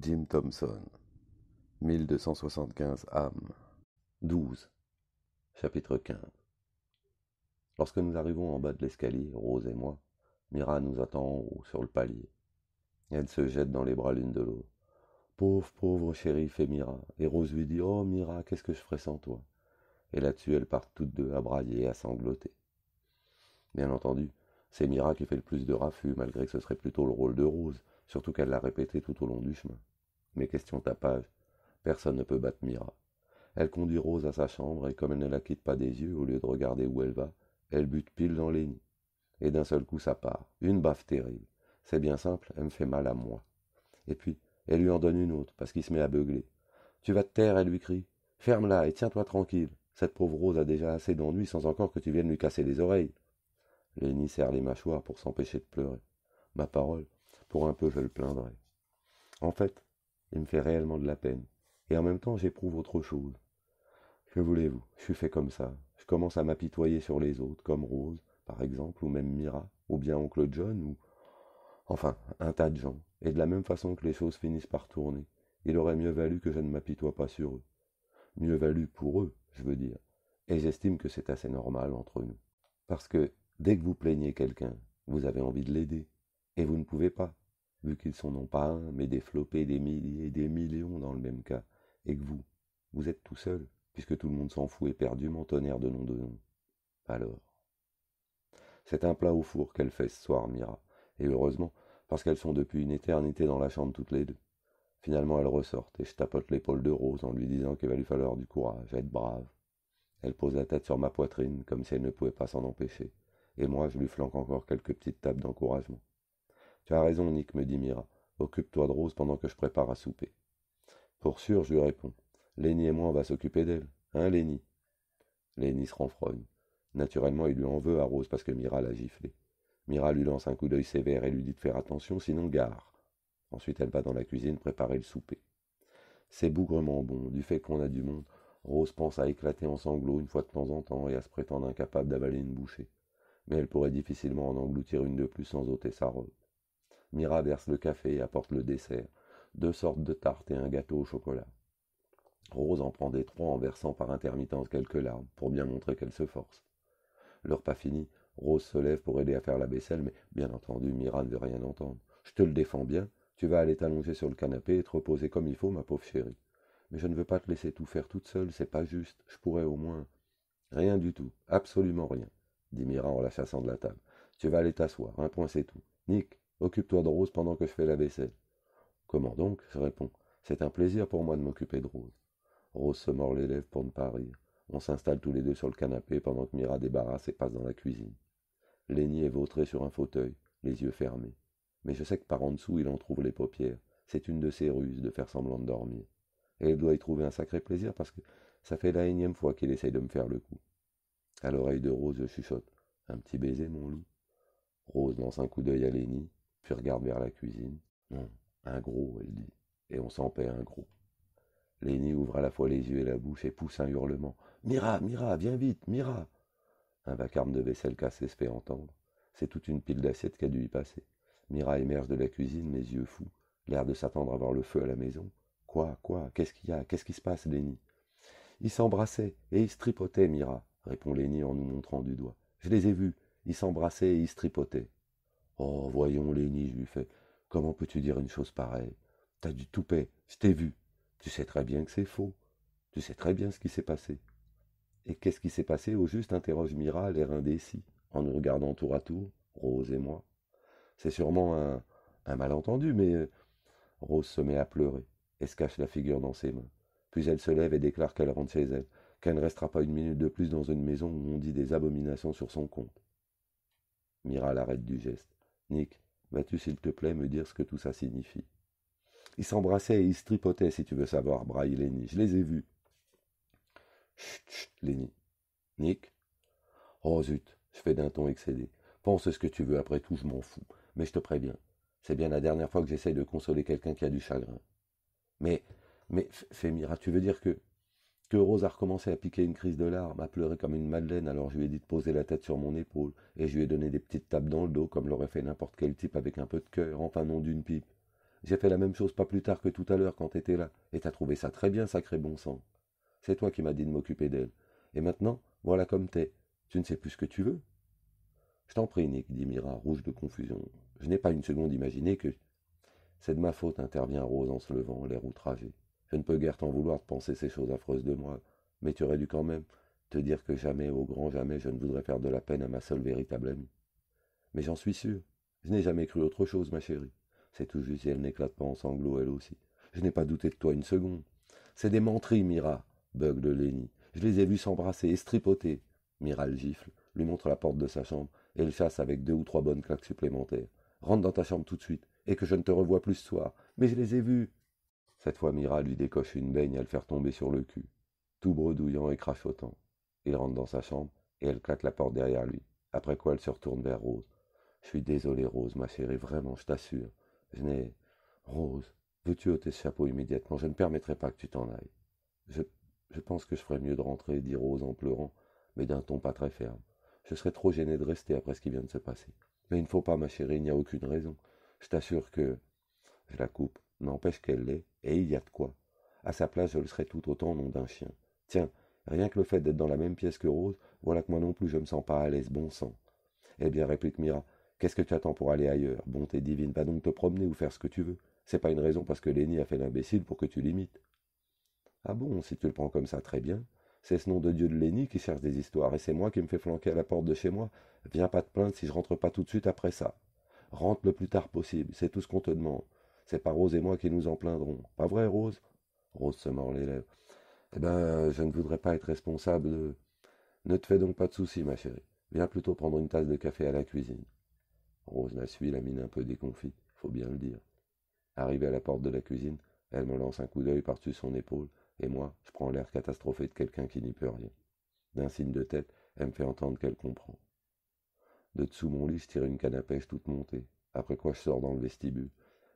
Jim Thompson. 1275 âmes. 12. Chapitre 15. Lorsque nous arrivons en bas de l'escalier, Rose et moi, Mira nous attend en haut, sur le palier. Elle se jette dans les bras l'une de l'autre. Pauvre, pauvre chéri, fait Mira. Et Rose lui dit Oh, Mira, qu'est-ce que je ferais sans toi Et là-dessus, elles partent toutes deux à brailler, à sangloter. Bien entendu, c'est Mira qui fait le plus de raffus, malgré que ce serait plutôt le rôle de Rose, surtout qu'elle l'a répété tout au long du chemin mais questions tapage. Personne ne peut battre Mira. Elle conduit Rose à sa chambre et comme elle ne la quitte pas des yeux, au lieu de regarder où elle va, elle bute pile dans les Et d'un seul coup, ça part. Une baffe terrible. C'est bien simple, elle me fait mal à moi. Et puis, elle lui en donne une autre, parce qu'il se met à beugler. Tu vas te taire, elle lui crie. Ferme-la et tiens-toi tranquille. Cette pauvre Rose a déjà assez d'ennui sans encore que tu viennes lui casser les oreilles. Lenny serre les mâchoires pour s'empêcher de pleurer. Ma parole, pour un peu je le plaindrai. En fait, il me fait réellement de la peine. Et en même temps, j'éprouve autre chose. Que voulez-vous Je suis fait comme ça. Je commence à m'apitoyer sur les autres, comme Rose, par exemple, ou même Mira, ou bien Oncle John, ou. Enfin, un tas de gens. Et de la même façon que les choses finissent par tourner, il aurait mieux valu que je ne m'apitoie pas sur eux. Mieux valu pour eux, je veux dire. Et j'estime que c'est assez normal entre nous. Parce que dès que vous plaignez quelqu'un, vous avez envie de l'aider. Et vous ne pouvez pas, vu qu'ils sont non pas un, mais des flopés, des milliers, et des millions dans le même cas, et que vous, vous êtes tout seul, puisque tout le monde s'en fout éperdument tonnerre de nom de nom. Alors. C'est un plat au four qu'elle fait ce soir, Mira, et heureusement, parce qu'elles sont depuis une éternité dans la chambre toutes les deux. Finalement, elles ressortent, et je tapote l'épaule de Rose en lui disant qu'il va lui falloir du courage, être brave. Elle pose la tête sur ma poitrine, comme si elle ne pouvait pas s'en empêcher, et moi je lui flanque encore quelques petites tapes d'encouragement. Tu as raison, Nick, me dit Mira. Occupe-toi de Rose pendant que je prépare à souper. Pour sûr, je lui réponds. Lenny et moi, on va s'occuper d'elle. Hein, Lenny Lenny se renfrogne. Naturellement, il lui en veut à Rose parce que Mira l'a giflé. Mira lui lance un coup d'œil sévère et lui dit de faire attention, sinon gare. Ensuite, elle va dans la cuisine préparer le souper. C'est bougrement bon. Du fait qu'on a du monde, Rose pense à éclater en sanglots une fois de temps en temps et à se prétendre incapable d'avaler une bouchée. Mais elle pourrait difficilement en engloutir une de plus sans ôter sa robe. Mira verse le café et apporte le dessert, deux sortes de tartes et un gâteau au chocolat. Rose en prend des trois en versant par intermittence quelques larmes, pour bien montrer qu'elle se force. Leur pas fini, Rose se lève pour aider à faire la vaisselle, mais bien entendu, Mira ne veut rien entendre. Je te le défends bien, tu vas aller t'allonger sur le canapé et te reposer comme il faut, ma pauvre chérie. Mais je ne veux pas te laisser tout faire toute seule, c'est pas juste, je pourrais au moins. Rien du tout, absolument rien, dit Mira en la chassant de la table. Tu vas aller t'asseoir, un point c'est tout. Nick, Occupe-toi de Rose pendant que je fais la vaisselle. Comment donc je réponds. C'est un plaisir pour moi de m'occuper de Rose. Rose se mord les lèvres pour ne pas rire. On s'installe tous les deux sur le canapé pendant que Mira débarrasse et passe dans la cuisine. Lenny est vautré sur un fauteuil, les yeux fermés. Mais je sais que par en dessous il en trouve les paupières. C'est une de ses ruses de faire semblant de dormir. Et elle doit y trouver un sacré plaisir parce que ça fait la énième fois qu'il essaye de me faire le coup. À l'oreille de Rose, je chuchote. Un petit baiser, mon loup. Rose lance un coup d'œil à regarde vers la cuisine. Non, un gros, elle dit. Et on s'en paie un gros. Léni ouvre à la fois les yeux et la bouche et pousse un hurlement. Mira, Mira, viens vite, Mira Un vacarme de vaisselle cassée se fait entendre. C'est toute une pile d'assiettes qui a dû y passer. Mira émerge de la cuisine, les yeux fous, l'air de s'attendre à voir le feu à la maison. Quoi, quoi, qu'est-ce qu'il y a, qu'est-ce qui se passe, Léni Ils s'embrassaient et ils se tripotaient, Mira, répond Léni en nous montrant du doigt. Je les ai vus, ils s'embrassaient et ils se tripotaient. Oh, voyons, Léni, je lui fais. Comment peux-tu dire une chose pareille T'as du toupet, je t'ai vu. Tu sais très bien que c'est faux. Tu sais très bien ce qui s'est passé. Et qu'est-ce qui s'est passé au juste interroge Mira, l'air indécis, en nous regardant tour à tour, Rose et moi. C'est sûrement un, un malentendu, mais. Euh, Rose se met à pleurer et se cache la figure dans ses mains. Puis elle se lève et déclare qu'elle rentre chez elle, qu'elle ne restera pas une minute de plus dans une maison où on dit des abominations sur son compte. Mira l'arrête du geste. Nick, vas-tu s'il te plaît me dire ce que tout ça signifie Ils s'embrassaient et ils se tripotaient, si tu veux savoir, Braille et Lenny. Je les ai vus. Chut, chut, Lenny. Nick Oh zut, je fais d'un ton excédé. Pense ce que tu veux, après tout, je m'en fous. Mais je te préviens, c'est bien la dernière fois que j'essaye de consoler quelqu'un qui a du chagrin. Mais, mais, Fémira, tu veux dire que que Rose a recommencé à piquer une crise de larmes, à pleurer comme une madeleine, alors je lui ai dit de poser la tête sur mon épaule, et je lui ai donné des petites tapes dans le dos, comme l'aurait fait n'importe quel type avec un peu de cœur, enfin non d'une pipe. J'ai fait la même chose pas plus tard que tout à l'heure quand t'étais là, et t'as trouvé ça très bien, sacré bon sang. C'est toi qui m'as dit de m'occuper d'elle. Et maintenant, voilà comme t'es. Tu ne sais plus ce que tu veux. Je t'en prie, Nick, dit Mira, rouge de confusion. Je n'ai pas une seconde imaginé que. C'est de ma faute, intervient Rose en se levant, l'air outragé. Je ne peux guère t'en vouloir de penser ces choses affreuses de moi, mais tu aurais dû quand même te dire que jamais, au grand jamais, je ne voudrais faire de la peine à ma seule véritable amie. Mais j'en suis sûr. Je n'ai jamais cru autre chose, ma chérie. C'est tout juste si elle n'éclate pas en sanglots, elle aussi. Je n'ai pas douté de toi une seconde. C'est des menteries, Mira, bugle Lenny. Je les ai vus s'embrasser et stripoter. Mira le gifle, lui montre la porte de sa chambre et le chasse avec deux ou trois bonnes claques supplémentaires. Rentre dans ta chambre tout de suite et que je ne te revoie plus ce soir. Mais je les ai vus, cette fois, Mira lui décoche une baigne à le faire tomber sur le cul, tout bredouillant et crachotant. Il rentre dans sa chambre et elle claque la porte derrière lui. Après quoi, elle se retourne vers Rose. Je suis désolé, Rose, ma chérie, vraiment, je t'assure. Je n'ai. Rose, veux-tu ôter ce chapeau immédiatement Je ne permettrai pas que tu t'en ailles. Je... je pense que je ferais mieux de rentrer, dit Rose en pleurant, mais d'un ton pas très ferme. Je serais trop gêné de rester après ce qui vient de se passer. Mais il ne faut pas, ma chérie, il n'y a aucune raison. Je t'assure que. Je la coupe. N'empêche qu'elle l'est, et il y a de quoi. À sa place, je le serais tout autant au nom d'un chien. Tiens, rien que le fait d'être dans la même pièce que Rose, voilà que moi non plus je me sens pas à l'aise, bon sang. Eh bien, réplique Mira, qu'est-ce que tu attends pour aller ailleurs Bonté divine, va donc te promener ou faire ce que tu veux. C'est pas une raison parce que Lénie a fait l'imbécile pour que tu l'imites. Ah bon, si tu le prends comme ça, très bien. C'est ce nom de Dieu de Lénie qui cherche des histoires, et c'est moi qui me fais flanquer à la porte de chez moi. Viens pas te plaindre si je rentre pas tout de suite après ça. Rentre le plus tard possible, c'est tout ce qu'on te demande. C'est pas Rose et moi qui nous en plaindrons. Pas vrai, Rose Rose se mord les lèvres. Eh ben, je ne voudrais pas être responsable de. Ne te fais donc pas de soucis, ma chérie. Viens plutôt prendre une tasse de café à la cuisine. Rose la suit, la mine un peu déconfite, faut bien le dire. Arrivée à la porte de la cuisine, elle me lance un coup d'œil par-dessus son épaule, et moi, je prends l'air catastrophé de quelqu'un qui n'y peut rien. D'un signe de tête, elle me fait entendre qu'elle comprend. De dessous mon lit, je tire une canne à pêche toute montée, après quoi je sors dans le vestibule.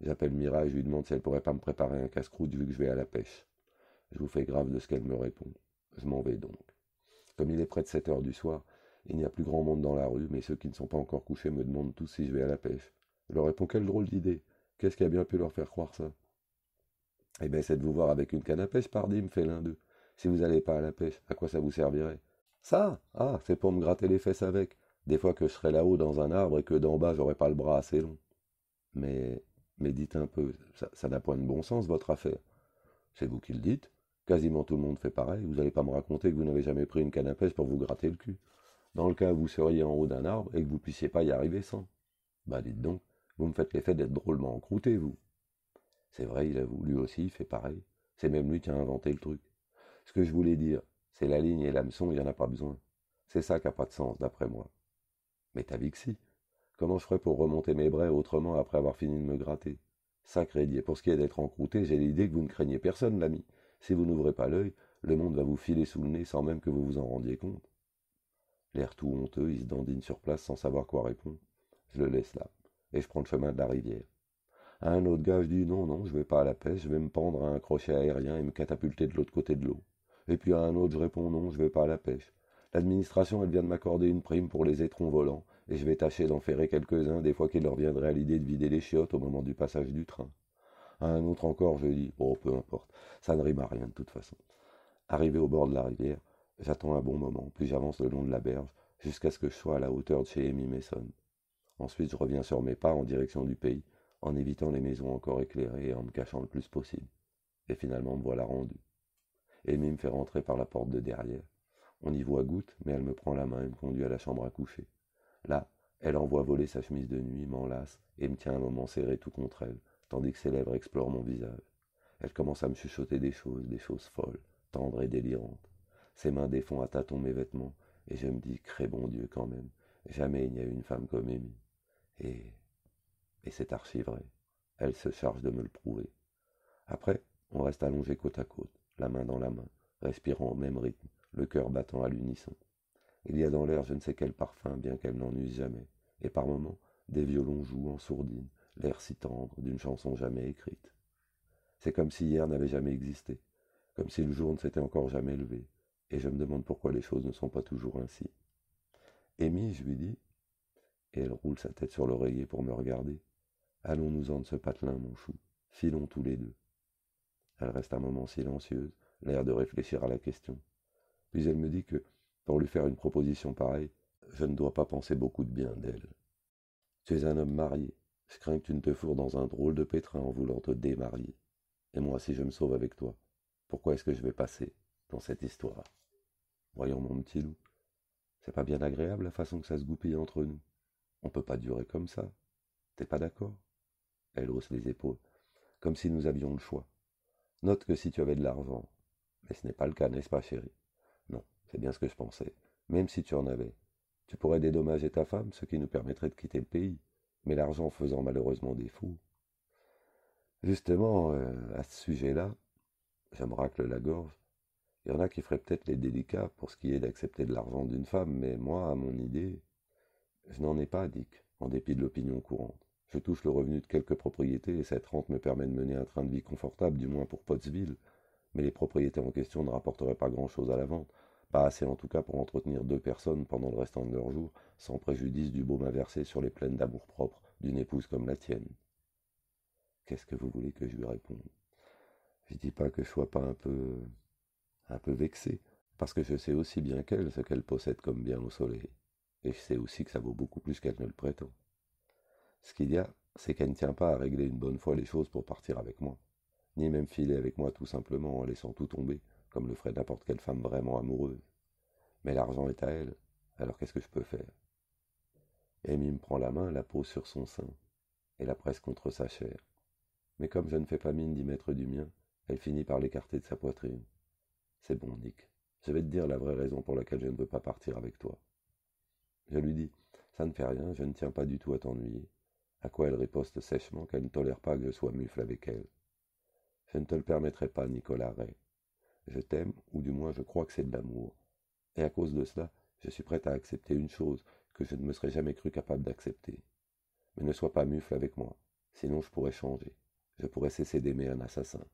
J'appelle Mira et je lui demande si elle pourrait pas me préparer un casse-croûte vu que je vais à la pêche. Je vous fais grave de ce qu'elle me répond. Je m'en vais donc. Comme il est près de 7 heures du soir, il n'y a plus grand monde dans la rue, mais ceux qui ne sont pas encore couchés me demandent tous si je vais à la pêche. Je leur réponds quelle drôle d'idée. Qu'est-ce qui a bien pu leur faire croire ça Eh bien, c'est de vous voir avec une canne à pêche, pardi, me fait l'un d'eux. Si vous n'allez pas à la pêche, à quoi ça vous servirait Ça Ah, c'est pour me gratter les fesses avec. Des fois que je serai là-haut dans un arbre et que d'en bas j'aurai pas le bras assez long. Mais « Mais dites un peu, ça n'a point de bon sens votre affaire. C'est vous qui le dites, quasiment tout le monde fait pareil, vous n'allez pas me raconter que vous n'avez jamais pris une canne pour vous gratter le cul. Dans le cas où vous seriez en haut d'un arbre et que vous ne puissiez pas y arriver sans. Bah dites donc, vous me faites l'effet d'être drôlement encrouté, vous. C'est vrai, il avoue, lui aussi, il fait pareil. C'est même lui qui a inventé le truc. Ce que je voulais dire, c'est la ligne et l'hameçon, il n'y en a pas besoin. C'est ça qui n'a pas de sens, d'après moi. Mais t'as vu Comment je ferais pour remonter mes braies autrement après avoir fini de me gratter Sacré Dieu, pour ce qui est d'être encrouté, j'ai l'idée que vous ne craignez personne, l'ami. Si vous n'ouvrez pas l'œil, le monde va vous filer sous le nez sans même que vous vous en rendiez compte. L'air tout honteux, il se dandine sur place sans savoir quoi répondre. Je le laisse là, et je prends le chemin de la rivière. À un autre gars, je dis non, non, je vais pas à la pêche, je vais me pendre à un crochet aérien et me catapulter de l'autre côté de l'eau. Et puis à un autre, je réponds non, je vais pas à la pêche. L'administration, elle vient de m'accorder une prime pour les étrons volants, et je vais tâcher d'en ferrer quelques-uns des fois qu'il leur viendrait à l'idée de vider les chiottes au moment du passage du train. À un autre encore, je dis Oh, peu importe, ça ne rime à rien de toute façon. Arrivé au bord de la rivière, j'attends un bon moment, puis j'avance le long de la berge, jusqu'à ce que je sois à la hauteur de chez Amy Mason. Ensuite, je reviens sur mes pas en direction du pays, en évitant les maisons encore éclairées et en me cachant le plus possible. Et finalement, me voilà rendu. Amy me fait rentrer par la porte de derrière. On y voit Goutte, mais elle me prend la main et me conduit à la chambre à coucher. Là, elle envoie voler sa chemise de nuit, m'enlace et me tient un moment serré tout contre elle, tandis que ses lèvres explorent mon visage. Elle commence à me chuchoter des choses, des choses folles, tendres et délirantes. Ses mains défont à tâtons mes vêtements, et je me dis, cré bon Dieu quand même, jamais il n'y a eu une femme comme Amy. Et. Et c'est archi vrai. Elle se charge de me le prouver. Après, on reste allongé côte à côte, la main dans la main, respirant au même rythme, le cœur battant à l'unisson. Il y a dans l'air je ne sais quel parfum, bien qu'elle n'en use jamais. Et par moments, des violons jouent en sourdine, l'air si tendre d'une chanson jamais écrite. C'est comme si hier n'avait jamais existé, comme si le jour ne s'était encore jamais levé, et je me demande pourquoi les choses ne sont pas toujours ainsi. Amy, je lui dis, et elle roule sa tête sur l'oreiller pour me regarder. Allons-nous-en de ce patelin, mon chou, filons tous les deux. Elle reste un moment silencieuse, l'air de réfléchir à la question. Puis elle me dit que pour lui faire une proposition pareille, je ne dois pas penser beaucoup de bien d'elle. Tu es un homme marié, je crains que tu ne te fourres dans un drôle de pétrin en voulant te démarier. Et moi, si je me sauve avec toi, pourquoi est-ce que je vais passer dans cette histoire Voyons, mon petit loup, c'est pas bien agréable la façon que ça se goupille entre nous. On peut pas durer comme ça. T'es pas d'accord Elle hausse les épaules, comme si nous avions le choix. Note que si tu avais de l'argent, mais ce n'est pas le cas, n'est-ce pas, chérie c'est bien ce que je pensais. Même si tu en avais. Tu pourrais dédommager ta femme, ce qui nous permettrait de quitter le pays. Mais l'argent faisant malheureusement défaut. Justement, euh, à ce sujet-là, je me racle la gorge. Il y en a qui feraient peut-être les délicats pour ce qui est d'accepter de l'argent d'une femme, mais moi, à mon idée, je n'en ai pas, Dick, en dépit de l'opinion courante. Je touche le revenu de quelques propriétés et cette rente me permet de mener un train de vie confortable, du moins pour Pottsville, mais les propriétés en question ne rapporteraient pas grand-chose à la vente. Pas assez en tout cas pour entretenir deux personnes pendant le restant de leur jour, sans préjudice du baume inversé sur les plaines d'amour-propre d'une épouse comme la tienne. Qu'est-ce que vous voulez que je lui réponde Je dis pas que je sois pas un peu. un peu vexé, parce que je sais aussi bien qu'elle ce qu'elle possède comme bien au soleil, et je sais aussi que ça vaut beaucoup plus qu'elle ne le prétend. Ce qu'il y a, c'est qu'elle ne tient pas à régler une bonne fois les choses pour partir avec moi, ni même filer avec moi tout simplement en laissant tout tomber, comme le ferait n'importe quelle femme vraiment amoureuse. Mais l'argent est à elle, alors qu'est-ce que je peux faire Amy me prend la main, la pose sur son sein, et la presse contre sa chair. Mais comme je ne fais pas mine d'y mettre du mien, elle finit par l'écarter de sa poitrine. C'est bon, Nick, je vais te dire la vraie raison pour laquelle je ne veux pas partir avec toi. Je lui dis Ça ne fait rien, je ne tiens pas du tout à t'ennuyer. À quoi elle riposte sèchement qu'elle ne tolère pas que je sois mufle avec elle. Je ne te le permettrai pas, Nicolas Ray je t'aime, ou du moins je crois que c'est de l'amour. Et à cause de cela, je suis prêt à accepter une chose que je ne me serais jamais cru capable d'accepter. Mais ne sois pas mufle avec moi, sinon je pourrais changer, je pourrais cesser d'aimer un assassin.